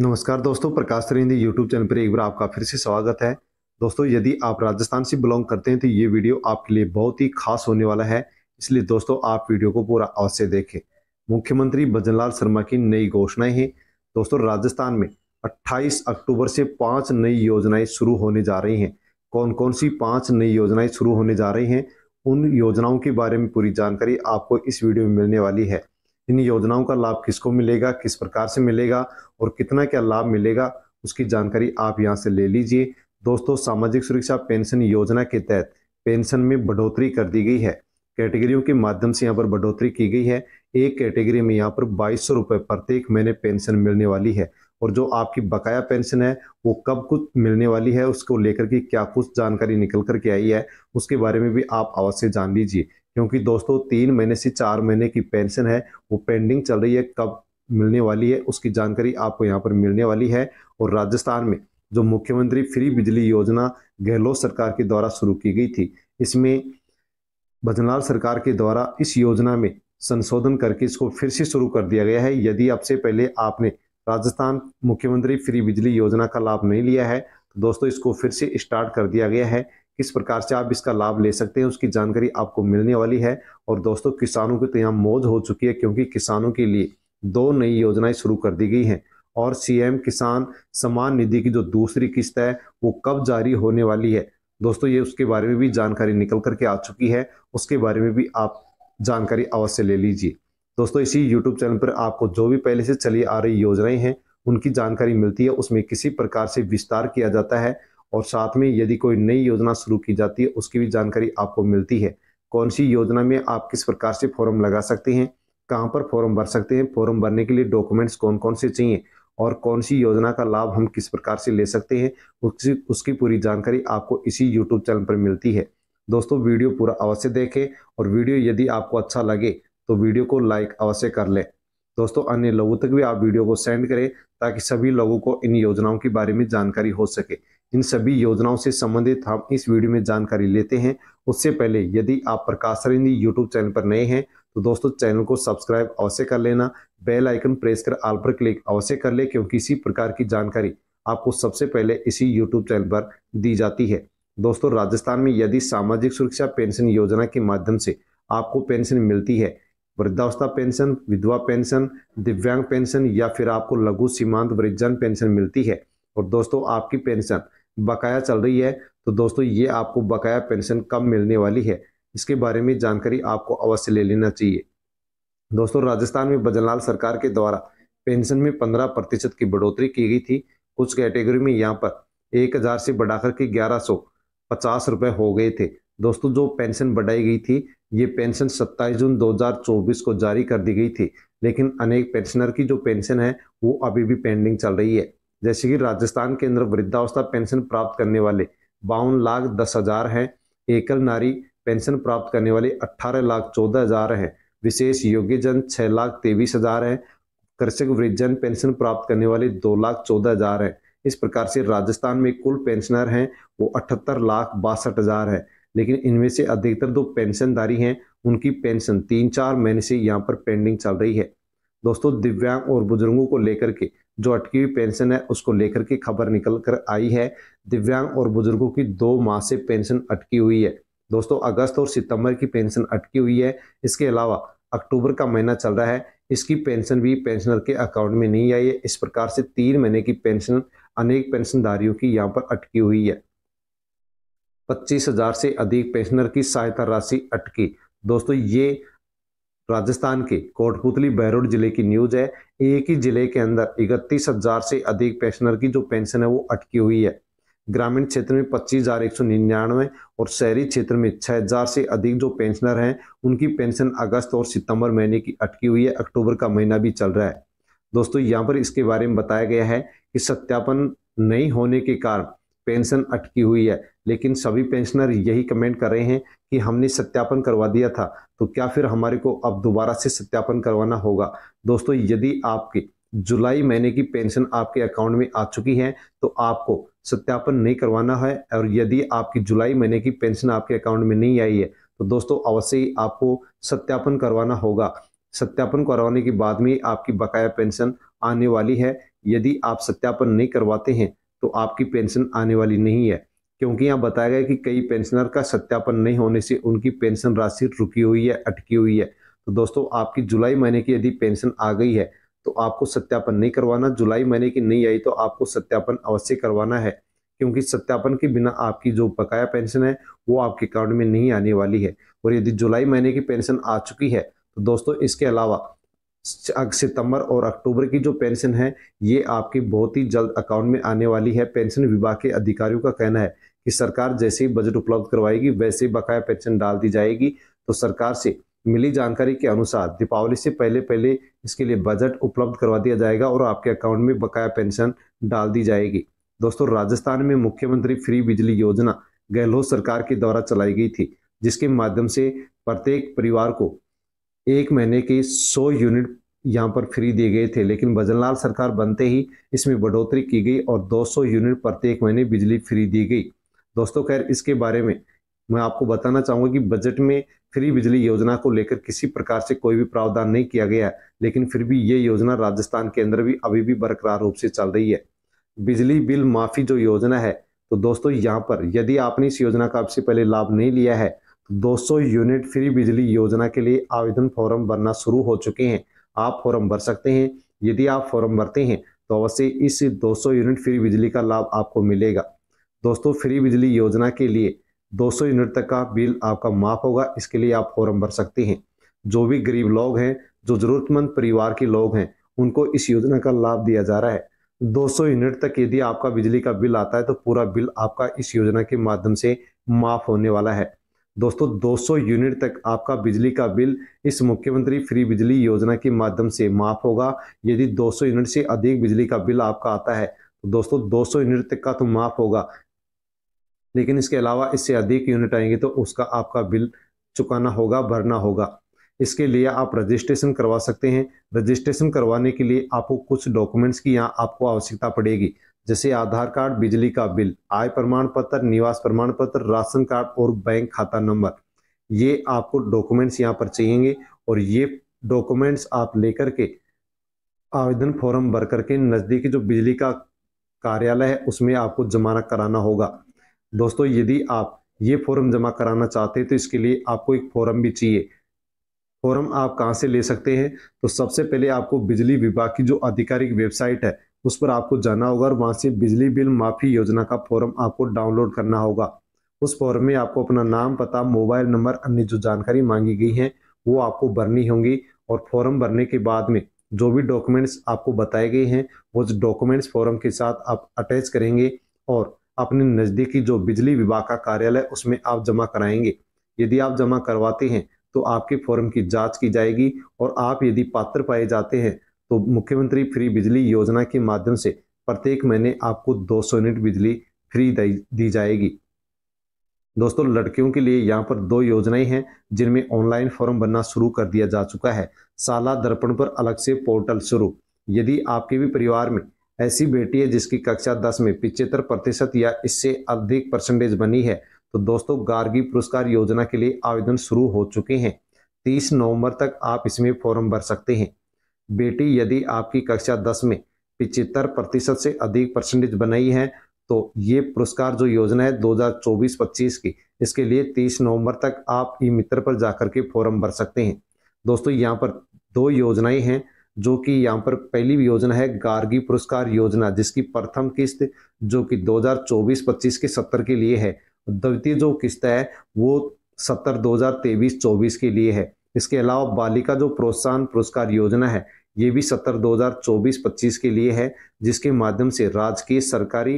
नमस्कार दोस्तों Prakash sir Hindi YouTube channel पर एक बार आपका फिर से स्वागत है दोस्तों यदि आप राजस्थान से बिलोंग करते हैं तो ये वीडियो आपके लिए बहुत ही खास होने वाला है इसलिए दोस्तों आप वीडियो को पूरा अवश्य देखें मुख्यमंत्री भजनलाल शर्मा की नई घोषणाएं हैं दोस्तों राजस्थान में अट्ठाईस अक्टूबर से पांच नई योजनाएं शुरू होने जा रही हैं कौन कौन सी पांच नई योजनाएं शुरू होने जा रही हैं उन योजनाओं के बारे में पूरी जानकारी आपको इस वीडियो में मिलने वाली है इन योजनाओं का लाभ किसको मिलेगा किस प्रकार से मिलेगा और कितना क्या लाभ मिलेगा उसकी जानकारी आप यहाँ से ले लीजिए दोस्तों सामाजिक सुरक्षा पेंशन योजना के तहत पेंशन में बढ़ोतरी कर दी गई है कैटेगरियों के माध्यम से यहाँ पर बढ़ोतरी की गई है एक कैटेगरी में यहाँ पर बाईस सौ रुपये प्रत्येक महीने पेंशन मिलने वाली है और जो आपकी बकाया पेंशन है वो कब कुछ मिलने वाली है उसको लेकर के क्या कुछ जानकारी निकल करके आई है उसके बारे में भी आप अवश्य जान लीजिए क्योंकि दोस्तों तीन महीने से चार महीने की पेंशन है वो पेंडिंग चल रही है कब मिलने वाली है उसकी जानकारी आपको यहाँ पर मिलने वाली है और राजस्थान में जो मुख्यमंत्री फ्री बिजली योजना गहलोत सरकार के द्वारा शुरू की गई थी इसमें भजनलाल सरकार के द्वारा इस योजना में संशोधन करके इसको फिर से शुरू कर दिया गया है यदि आपसे पहले आपने राजस्थान मुख्यमंत्री फ्री बिजली योजना का लाभ नहीं लिया है तो दोस्तों इसको फिर से स्टार्ट कर दिया गया है किस प्रकार से आप इसका लाभ ले सकते हैं उसकी जानकारी आपको मिलने वाली है और दोस्तों किसानों की तो यहाँ मौज हो चुकी है क्योंकि किसानों के लिए दो नई योजनाएं शुरू कर दी गई हैं और सीएम किसान सम्मान निधि की जो दूसरी किस्त है वो कब जारी होने वाली है दोस्तों ये उसके बारे में भी जानकारी निकल करके आ चुकी है उसके बारे में भी आप जानकारी अवश्य ले लीजिए दोस्तों इसी यूट्यूब चैनल पर आपको जो भी पहले से चली आ रही योजनाएं हैं उनकी जानकारी मिलती है उसमें किसी प्रकार से विस्तार किया जाता है और साथ में यदि कोई नई योजना शुरू की जाती है उसकी भी जानकारी आपको मिलती है कौन सी योजना में आप किस प्रकार से फॉर्म लगा सकते हैं कहाँ पर फॉर्म भर सकते हैं फॉर्म भरने के लिए डॉक्यूमेंट्स कौन कौन से चाहिए और कौन सी योजना का लाभ हम किस प्रकार से ले सकते हैं उसकी उसकी पूरी जानकारी आपको इसी यूट्यूब चैनल पर मिलती है दोस्तों वीडियो पूरा अवश्य देखें और वीडियो यदि आपको अच्छा लगे तो वीडियो को लाइक अवश्य कर लें दोस्तों अन्य लोगों तक भी आप वीडियो को सेंड करें ताकि सभी लोगों को इन योजनाओं के बारे में जानकारी हो सके इन सभी योजनाओं से संबंधित हम इस वीडियो में जानकारी लेते हैं उससे पहले यदि आप प्रकाश सरिंदी यूट्यूब चैनल पर नए हैं तो दोस्तों चैनल को सब्सक्राइब अवश्य कर लेना बेल आइकन प्रेस कर आल पर क्लिक अवश्य कर ले क्योंकि इसी प्रकार की जानकारी आपको सबसे पहले इसी यूट्यूब चैनल पर दी जाती है दोस्तों राजस्थान में यदि सामाजिक सुरक्षा पेंशन योजना के माध्यम से आपको पेंशन मिलती है वृद्धावस्था पेंशन विधवा पेंशन दिव्यांग पेंशन या फिर आपको लघु सीमांत वृद्धजन पेंशन मिलती है और दोस्तों आपकी पेंशन बकाया चल रही है तो दोस्तों ये आपको बकाया पेंशन कब मिलने वाली है इसके बारे में जानकारी आपको अवश्य ले लेना चाहिए दोस्तों राजस्थान में बजनलाल सरकार के द्वारा पेंशन में पंद्रह प्रतिशत की बढ़ोतरी की गई थी कुछ कैटेगरी में यहाँ पर एक हजार से बढ़ाकर के ग्यारह सौ पचास रुपये हो गए थे दोस्तों जो पेंशन बढ़ाई गई थी ये पेंशन सत्ताईस जून 2024 को जारी कर दी गई थी लेकिन अनेक पेंशनर की जो पेंशन है वो अभी भी पेंडिंग चल रही है जैसे कि राजस्थान के अंदर वृद्धावस्था पेंशन प्राप्त करने वाले बावन लाख दस हजार हैं एकल नारी पेंशन प्राप्त करने वाले अट्ठारह लाख चौदह हजार हैं विशेष योग्यजन छः लाख तेईस हजार हैं कृषक वृद्धजन पेंशन प्राप्त करने वाले दो लाख चौदह हजार हैं इस प्रकार से राजस्थान में कुल पेंशनर हैं वो अठहत्तर लाख बासठ हजार है लेकिन इनमें से अधिकतर जो पेंशनधारी हैं उनकी पेंशन तीन चार महीने से यहाँ पर पेंडिंग चल रही है दोस्तों दिव्यांग और बुजुर्गों को लेकर के जो अटकी हुई पेंशन है उसको लेकर के खबर निकल कर आई है दिव्यांग और बुजुर्गों की दो माह से पेंशन अटकी हुई है दोस्तों अगस्त और सितंबर की पेंशन अटकी हुई है इसके अलावा अक्टूबर का महीना चल रहा है इसकी पेंशन भी पेंशनर के अकाउंट में नहीं आई है इस प्रकार से तीन महीने की पेंशन अनेक पेंशनधारियों की यहाँ पर अटकी हुई है पच्चीस हजार से अधिक पेंशनर की सहायता राशि अटकी दोस्तों ये राजस्थान के कोटपुतली बैरोड जिले की न्यूज है एक ही जिले के अंदर इकतीस हजार से अधिक पेंशनर की जो पेंशन है वो अटकी हुई है ग्रामीण क्षेत्र में पच्चीस हजार एक सौ निन्यानवे और शहरी क्षेत्र में छह हजार से अधिक जो पेंशनर हैं उनकी पेंशन अगस्त और सितंबर महीने की अटकी हुई है अक्टूबर का महीना भी चल रहा है दोस्तों यहाँ पर इसके बारे में बताया गया है कि सत्यापन नहीं होने के कारण पेंशन अटकी हुई है लेकिन सभी पेंशनर यही कमेंट कर रहे हैं कि हमने सत्यापन करवा दिया था तो क्या फिर हमारे को अब दोबारा से सत्यापन करवाना होगा दोस्तों यदि आपकी जुलाई महीने की पेंशन आपके अकाउंट में आ चुकी है तो आपको सत्यापन नहीं करवाना है और यदि आपकी जुलाई महीने की पेंशन आपके अकाउंट में नहीं आई है तो दोस्तों अवश्य ही आपको सत्यापन करवाना होगा सत्यापन करवाने के बाद में आपकी बकाया पेंशन आने वाली है यदि आप सत्यापन नहीं करवाते हैं तो आपकी पेंशन आने वाली नहीं है क्योंकि यहाँ बताया गया कि कई पेंशनर का सत्यापन नहीं होने से उनकी पेंशन राशि रुकी हुई है अटकी हुई है तो दोस्तों आपकी जुलाई महीने की यदि पेंशन आ गई है तो आपको सत्यापन नहीं करवाना जुलाई महीने की नहीं आई तो आपको सत्यापन अवश्य करवाना है क्योंकि सत्यापन के बिना आपकी जो बकाया पेंशन है वो आपके अकाउंट में नहीं आने वाली है और यदि जुलाई महीने की पेंशन आ चुकी है तो दोस्तों इसके अलावा सितंबर और अक्टूबर की जो पेंशन है ये आपकी बहुत ही जल्द अकाउंट में आने वाली है पेंशन विभाग के अधिकारियों का कहना है कि सरकार जैसे ही बजट उपलब्ध करवाएगी वैसे ही बकाया पेंशन डाल दी जाएगी तो सरकार से मिली जानकारी के अनुसार दीपावली से पहले पहले इसके लिए बजट उपलब्ध करवा दिया जाएगा और आपके अकाउंट में बकाया पेंशन डाल दी जाएगी दोस्तों राजस्थान में मुख्यमंत्री फ्री बिजली योजना गहलोत सरकार के द्वारा चलाई गई थी जिसके माध्यम से प्रत्येक परिवार को एक महीने के 100 यूनिट यहाँ पर फ्री दिए गए थे लेकिन भजनलाल सरकार बनते ही इसमें बढ़ोतरी की गई और 200 यूनिट प्रत्येक महीने बिजली फ्री दी गई दोस्तों खैर इसके बारे में मैं आपको बताना चाहूँगा कि बजट में फ्री बिजली योजना को लेकर किसी प्रकार से कोई भी प्रावधान नहीं किया गया लेकिन फिर भी ये योजना राजस्थान के अंदर भी अभी भी बरकरार रूप से चल रही है बिजली बिल माफ़ी जो योजना है तो दोस्तों यहाँ पर यदि आपने इस योजना का आपसे पहले लाभ नहीं लिया है 200 यूनिट फ्री बिजली योजना के लिए आवेदन फॉर्म भरना शुरू हो चुके हैं आप फॉर्म भर सकते हैं यदि आप फॉर्म भरते हैं तो अवश्य इस 200 यूनिट फ्री बिजली का लाभ आपको मिलेगा दोस्तों फ्री बिजली योजना के लिए 200 यूनिट तक का बिल आपका माफ होगा इसके लिए आप फॉर्म भर सकते हैं जो भी गरीब लोग हैं जो जरूरतमंद परिवार के लोग हैं उनको इस योजना का लाभ दिया जा रहा है 200 यूनिट तक यदि आपका बिजली का बिल आता है तो पूरा बिल आपका इस योजना के माध्यम से माफ होने वाला है दोस्तों 200 यूनिट तक आपका बिजली का बिल इस मुख्यमंत्री फ्री बिजली योजना के माध्यम से माफ होगा यदि 200 यूनिट से अधिक बिजली का बिल आपका आता है तो दोस्तों 200 यूनिट तक का तो माफ होगा लेकिन इसके अलावा इससे अधिक यूनिट आएंगे तो उसका आपका बिल चुकाना होगा भरना होगा इसके लिए आप रजिस्ट्रेशन करवा सकते हैं रजिस्ट्रेशन करवाने के लिए आपको कुछ डॉक्यूमेंट्स की यहाँ आपको आवश्यकता पड़ेगी जैसे आधार कार्ड बिजली का बिल आय प्रमाण पत्र निवास प्रमाण पत्र राशन कार्ड और बैंक खाता नंबर ये आपको डॉक्यूमेंट्स यहाँ पर चाहिए और ये डॉक्यूमेंट्स आप लेकर के आवेदन फॉर्म भर करके नज़दीकी जो बिजली का कार्यालय है उसमें आपको जमा कराना होगा दोस्तों यदि आप ये फॉर्म जमा कराना चाहते हैं तो इसके लिए आपको एक फॉर्म भी चाहिए फॉर्म आप कहाँ से ले सकते हैं तो सबसे पहले आपको बिजली विभाग की जो आधिकारिक वेबसाइट है उस पर आपको जाना होगा और वहाँ से बिजली बिल माफ़ी योजना का फॉर्म आपको डाउनलोड करना होगा उस फॉर्म में आपको अपना नाम पता मोबाइल नंबर अन्य जो जानकारी मांगी गई है वो आपको भरनी होगी और फॉर्म भरने के बाद में जो भी डॉक्यूमेंट्स आपको बताए गए हैं वो डॉक्यूमेंट्स फॉर्म के साथ आप अटैच करेंगे और अपने नज़दीकी जो बिजली विभाग का कार्यालय उसमें आप जमा कराएंगे यदि आप जमा करवाते हैं तो आपके फॉर्म की जांच की जाएगी और आप यदि पात्र पाए जाते हैं तो मुख्यमंत्री फ्री बिजली योजना के माध्यम से प्रत्येक महीने आपको 200 यूनिट बिजली फ्री दी जाएगी दोस्तों लड़कियों के लिए यहाँ पर दो योजनाएं हैं जिनमें ऑनलाइन फॉर्म भरना शुरू कर दिया जा चुका है साला दर्पण पर अलग से पोर्टल शुरू यदि आपके भी परिवार में ऐसी बेटी है जिसकी कक्षा दस में पिछहत्तर प्रतिशत या इससे अधिक परसेंटेज बनी है तो दोस्तों गार्गी पुरस्कार योजना के लिए आवेदन शुरू हो चुके हैं 30 नवंबर तक आप इसमें फॉर्म भर सकते हैं बेटी यदि आपकी कक्षा दस में पिचहत्तर प्रतिशत से अधिक परसेंटेज बनाई है तो ये पुरस्कार जो योजना है 2024-25 की इसके लिए 30 नवंबर तक आप ई मित्र पर जाकर के फॉर्म भर सकते हैं दोस्तों यहाँ पर दो योजनाएं हैं जो कि यहाँ पर पहली योजना है गार्गी पुरस्कार योजना जिसकी प्रथम किस्त जो कि 2024-25 के सत्र के लिए है द्वितीय जो किस्त है वो सत्तर दो हजार तेईस चौबीस के लिए है इसके अलावा बालिका जो प्रोत्साहन पुरस्कार योजना है ये भी हजार 2024-25 के लिए है जिसके माध्यम से राजकीय सरकारी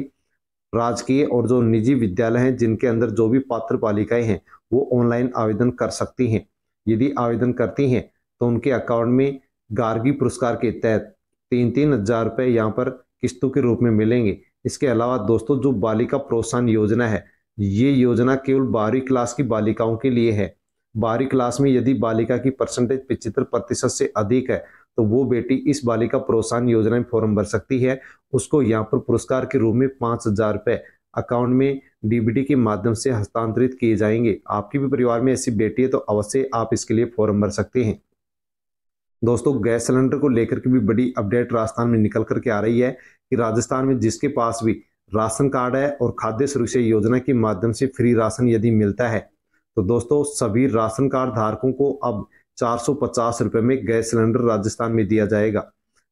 राजकीय और जो निजी विद्यालय हैं जिनके अंदर जो भी पात्र बालिकाएं हैं वो ऑनलाइन आवेदन कर सकती हैं यदि आवेदन करती हैं तो उनके अकाउंट में गार्गी पुरस्कार के तहत तीन तीन हजार रुपये यहाँ पर किस्तों के रूप में मिलेंगे इसके अलावा दोस्तों जो बालिका प्रोत्साहन योजना है ये योजना केवल बारहवीं क्लास की बालिकाओं के लिए है बाहरी क्लास में यदि बालिका की परसेंटेज पिछहत्तर प्रतिशत से अधिक है तो वो बेटी इस बालिका प्रोत्साहन योजना में फॉर्म भर सकती है उसको यहाँ पर पुरस्कार के रूप में पाँच हजार रुपये अकाउंट में डीबीटी के माध्यम से हस्तांतरित किए जाएंगे आपके भी परिवार में ऐसी बेटी है तो अवश्य आप इसके लिए फॉर्म भर सकते हैं दोस्तों गैस सिलेंडर को लेकर के भी बड़ी अपडेट राजस्थान में निकल करके आ रही है कि राजस्थान में जिसके पास भी राशन कार्ड है और खाद्य सुरक्षा योजना के माध्यम से फ्री राशन यदि मिलता है तो दोस्तों सभी राशन कार्ड धारकों को अब चार सौ में गैस सिलेंडर राजस्थान में दिया जाएगा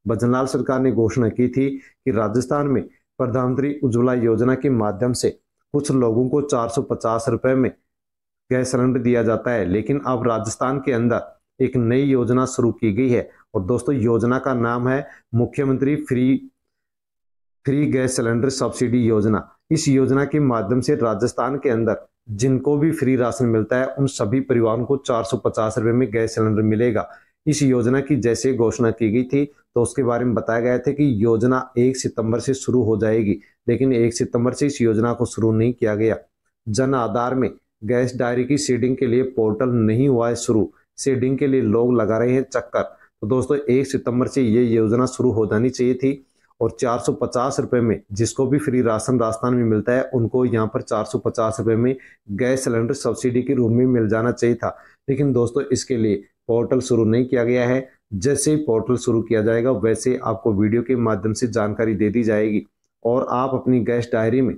भजनलाल सरकार ने घोषणा की थी कि राजस्थान में प्रधानमंत्री उज्ज्वला योजना के माध्यम से कुछ लोगों को चार सौ में गैस सिलेंडर दिया जाता है लेकिन अब राजस्थान के अंदर एक नई योजना शुरू की गई है और दोस्तों योजना का नाम है मुख्यमंत्री free free gas cylinder subsidy योजना इस योजना के माध्यम से राजस्थान के अंदर जिनको भी फ्री राशन मिलता है उन सभी परिवारों को चार सौ में गैस सिलेंडर मिलेगा इस योजना की जैसे घोषणा की गई थी तो उसके बारे में बताया गया था कि योजना एक सितंबर से शुरू हो जाएगी लेकिन एक सितंबर से इस योजना को शुरू नहीं किया गया जन आधार में गैस डायरी की सीडिंग के लिए पोर्टल नहीं हुआ है शुरू सीडिंग के लिए लोग लगा रहे हैं चक्कर तो दोस्तों एक सितंबर से ये योजना शुरू हो जानी चाहिए थी और चार सौ पचास रुपये में जिसको भी फ्री राशन राजस्थान में मिलता है उनको यहाँ पर चार सौ पचास रुपये में गैस सिलेंडर सब्सिडी के रूप में मिल जाना चाहिए था लेकिन दोस्तों इसके लिए पोर्टल शुरू नहीं किया गया है जैसे ही पोर्टल शुरू किया जाएगा वैसे आपको वीडियो के माध्यम से जानकारी दे दी जाएगी और आप अपनी गैस डायरी में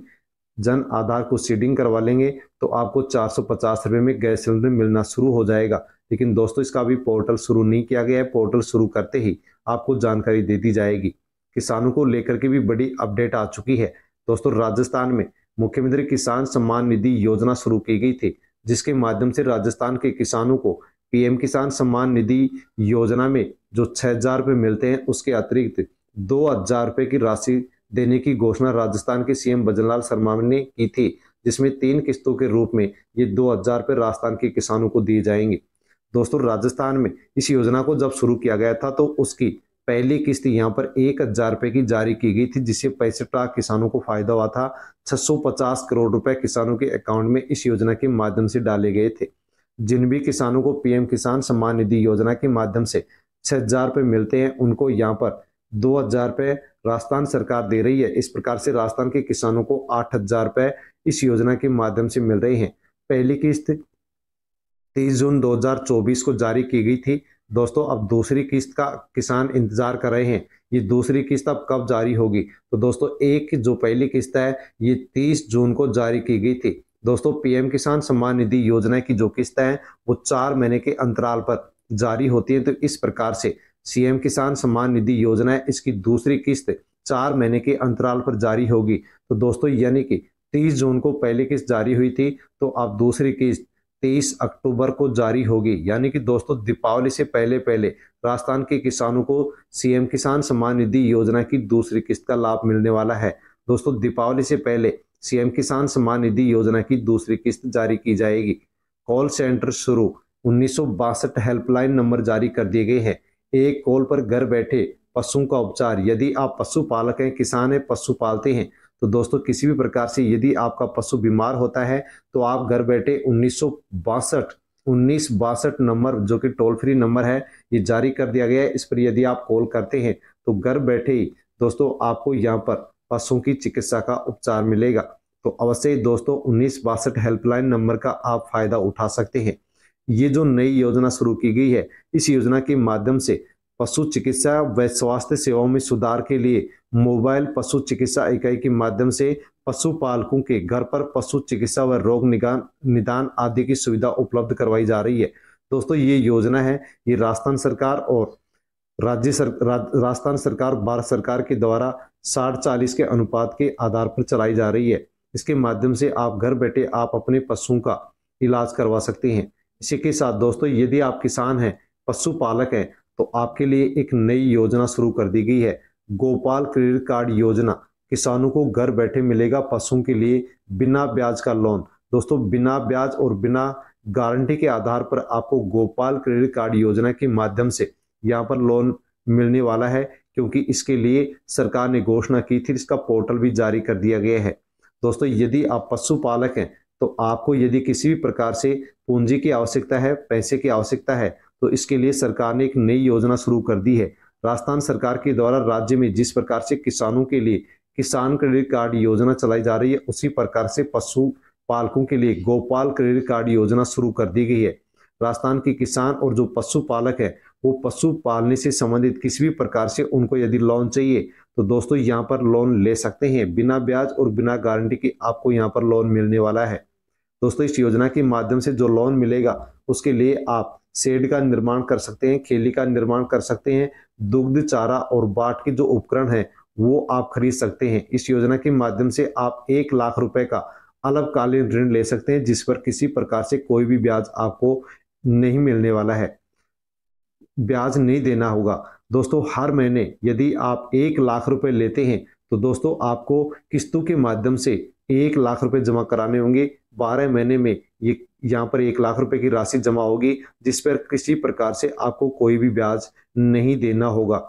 जन आधार को सीडिंग करवा लेंगे तो आपको चार सौ पचास रुपये में गैस सिलेंडर मिलना शुरू हो जाएगा लेकिन दोस्तों इसका भी पोर्टल शुरू नहीं किया गया है पोर्टल शुरू करते ही आपको जानकारी दे दी जाएगी किसानों को लेकर के भी बड़ी अपडेट आ चुकी है दोस्तों राजस्थान में मुख्यमंत्री किसान सम्मान निधि योजना शुरू की गई थी जिसके माध्यम से राजस्थान के किसानों को पीएम किसान सम्मान निधि योजना में जो छह हजार रुपये मिलते हैं उसके अतिरिक्त दो हजार रुपये की राशि देने की घोषणा राजस्थान के सीएम भजनलाल शर्मा ने की थी जिसमें तीन किस्तों के रूप में ये दो हजार रुपये राजस्थान के किसानों को दिए जाएंगे दोस्तों राजस्थान में इस योजना को जब शुरू किया गया था तो उसकी पहली किस्त यहाँ पर एक हजार रुपये की जारी की गई थी जिससे पैंसठ लाख किसानों को फायदा हुआ था 650 करोड़ रुपए किसानों के अकाउंट में इस योजना के माध्यम से डाले गए थे जिन भी किसानों को पीएम किसान सम्मान निधि योजना के माध्यम से छह हजार रुपए मिलते हैं उनको यहाँ पर दो हजार रुपए राजस्थान सरकार दे रही है इस प्रकार से राजस्थान के किसानों को आठ हजार रुपए इस योजना के माध्यम से मिल रहे हैं पहली किस्त तीस जून 2024 को जारी की गई थी दोस्तों अब दूसरी किस्त का किसान इंतजार कर रहे हैं ये दूसरी किस्त अब कब जारी होगी तो दोस्तों एक जो पहली किस्त है ये 30 जून को जारी की गई थी दोस्तों पीएम किसान सम्मान निधि योजना की जो किस्त है वो चार महीने के अंतराल पर जारी होती है तो इस प्रकार से सीएम किसान सम्मान निधि योजना है इसकी दूसरी किस्त चार महीने के अंतराल पर जारी होगी तो दोस्तों यानी कि 30 जून को पहली किस्त जारी हुई थी तो आप दूसरी किस्त तेईस अक्टूबर को जारी होगी यानी कि दोस्तों दीपावली से पहले पहले राजस्थान के किसानों को सीएम किसान सम्मान निधि योजना की दूसरी किस्त का लाभ मिलने वाला है दोस्तों दीपावली से पहले सीएम किसान सम्मान निधि योजना की दूसरी किस्त जारी की जाएगी कॉल सेंटर शुरू उन्नीस हेल्पलाइन नंबर जारी कर दिए गए हैं एक कॉल पर घर बैठे पशुओं का उपचार यदि आप पशुपालक हैं किसान हैं पशु पालते हैं तो दोस्तों किसी भी प्रकार से यदि आपका पशु बीमार होता है तो आप घर बैठे उन्नीस उन्नीस बासठ नंबर जो कि टोल फ्री नंबर है ये जारी कर दिया गया है इस पर यदि आप कॉल करते हैं तो घर बैठे ही दोस्तों आपको यहाँ पर पशुओं की चिकित्सा का उपचार मिलेगा तो अवश्य दोस्तों उन्नीस बासठ हेल्पलाइन नंबर का आप फायदा उठा सकते हैं ये जो नई योजना शुरू की गई है इस योजना के माध्यम से पशु चिकित्सा व स्वास्थ्य सेवाओं में सुधार के लिए मोबाइल पशु चिकित्सा इकाई के माध्यम से पशुपालकों के घर पर पशु चिकित्सा व रोग निगान निदान आदि की सुविधा उपलब्ध करवाई जा रही है दोस्तों ये योजना है ये राजस्थान सरकार और राज्य सर राजस्थान सरकार भारत सरकार के द्वारा साठ चालीस के अनुपात के आधार पर चलाई जा रही है इसके माध्यम से आप घर बैठे आप अपने पशुओं का इलाज करवा सकते हैं इसी के साथ दोस्तों यदि आप किसान हैं पशुपालक हैं तो आपके लिए एक नई योजना शुरू कर दी गई है गोपाल क्रेडिट कार्ड योजना किसानों को घर बैठे मिलेगा पशुओं के लिए बिना ब्याज का लोन दोस्तों बिना ब्याज और बिना गारंटी के आधार पर आपको गोपाल क्रेडिट कार्ड योजना के माध्यम से यहाँ पर लोन मिलने वाला है क्योंकि इसके लिए सरकार ने घोषणा की थी इसका पोर्टल भी जारी कर दिया गया है दोस्तों यदि आप पशुपालक हैं तो आपको यदि किसी भी प्रकार से पूंजी की आवश्यकता है पैसे की आवश्यकता है तो इसके लिए सरकार ने एक नई योजना शुरू कर दी है राजस्थान सरकार के द्वारा राज्य में जिस प्रकार से किसानों के लिए किसान क्रेडिट कार्ड योजना चलाई जा रही है उसी प्रकार से पशु पालकों के लिए गोपाल क्रेडिट कार्ड योजना शुरू कर दी गई है राजस्थान के किसान और जो पशु पालक है वो पशु पालने से संबंधित किसी भी प्रकार से उनको यदि लोन चाहिए तो दोस्तों यहाँ पर लोन ले सकते हैं बिना ब्याज और बिना गारंटी के आपको यहाँ पर लोन मिलने वाला है दोस्तों इस योजना के माध्यम से जो लोन मिलेगा उसके लिए आप शेड का निर्माण कर सकते हैं खेली का निर्माण कर सकते हैं दुग्ध चारा और बाट के जो उपकरण है वो आप खरीद सकते हैं इस योजना के माध्यम से आप एक लाख रुपए का अल्पकालीन ऋण ले सकते हैं जिस पर किसी प्रकार से कोई भी ब्याज आपको नहीं मिलने वाला है ब्याज नहीं देना होगा दोस्तों हर महीने यदि आप एक लाख रुपए लेते हैं तो दोस्तों आपको किस्तों के माध्यम से एक लाख रुपए जमा कराने होंगे बारह महीने में ये यहाँ पर एक लाख रुपए की राशि जमा होगी जिस पर किसी प्रकार से आपको कोई भी ब्याज नहीं देना होगा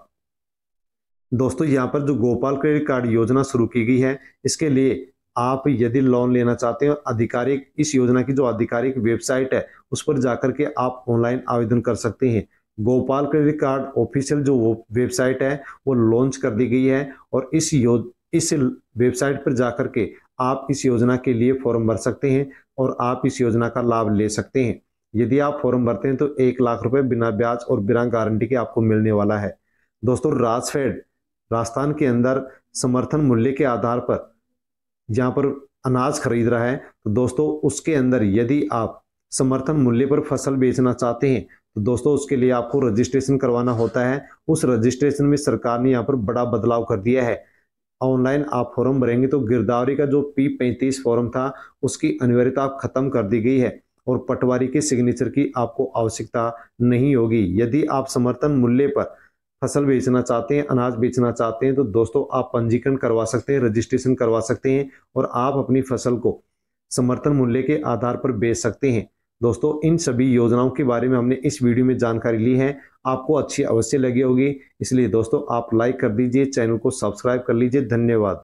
दोस्तों यहाँ पर जो गोपाल क्रेडिट कार्ड योजना शुरू की गई है इसके लिए आप यदि लोन लेना चाहते हैं आधिकारिक इस योजना की जो आधिकारिक वेबसाइट है उस पर जाकर के आप ऑनलाइन आवेदन कर सकते हैं गोपाल क्रेडिट कार्ड ऑफिशियल जो वेबसाइट है वो लॉन्च कर दी गई है और इस यो इस वेबसाइट पर जाकर के आप इस योजना के लिए फॉर्म भर सकते हैं और आप इस योजना का लाभ ले सकते हैं यदि आप फॉर्म भरते हैं तो एक लाख रुपए बिना ब्याज और बिना गारंटी के आपको मिलने वाला है दोस्तों राजफेड राजस्थान के अंदर समर्थन मूल्य के आधार पर जहाँ पर अनाज खरीद रहा है तो दोस्तों उसके अंदर यदि आप समर्थन मूल्य पर फसल बेचना चाहते हैं तो दोस्तों उसके लिए आपको रजिस्ट्रेशन करवाना होता है उस रजिस्ट्रेशन में सरकार ने यहाँ पर बड़ा बदलाव कर दिया है ऑनलाइन आप फॉर्म भरेंगे तो गिरदावरी का जो पी पैंतीस फॉर्म था उसकी अनिवार्यता खत्म कर दी गई है और पटवारी के सिग्नेचर की आपको आवश्यकता नहीं होगी यदि आप समर्थन मूल्य पर फसल बेचना चाहते हैं अनाज बेचना चाहते हैं तो दोस्तों आप पंजीकरण करवा सकते हैं रजिस्ट्रेशन करवा सकते हैं और आप अपनी फसल को समर्थन मूल्य के आधार पर बेच सकते हैं दोस्तों इन सभी योजनाओं के बारे में हमने इस वीडियो में जानकारी ली है आपको अच्छी अवश्य लगी होगी इसलिए दोस्तों आप लाइक कर दीजिए चैनल को सब्सक्राइब कर लीजिए धन्यवाद